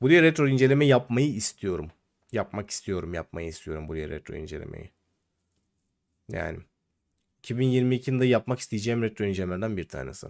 Buraya retro inceleme yapmayı istiyorum. Yapmak istiyorum, yapmayı istiyorum buraya retro incelemeyi. Yani 2022'de yapmak isteyeceğim retro incelemelerden bir tanesi.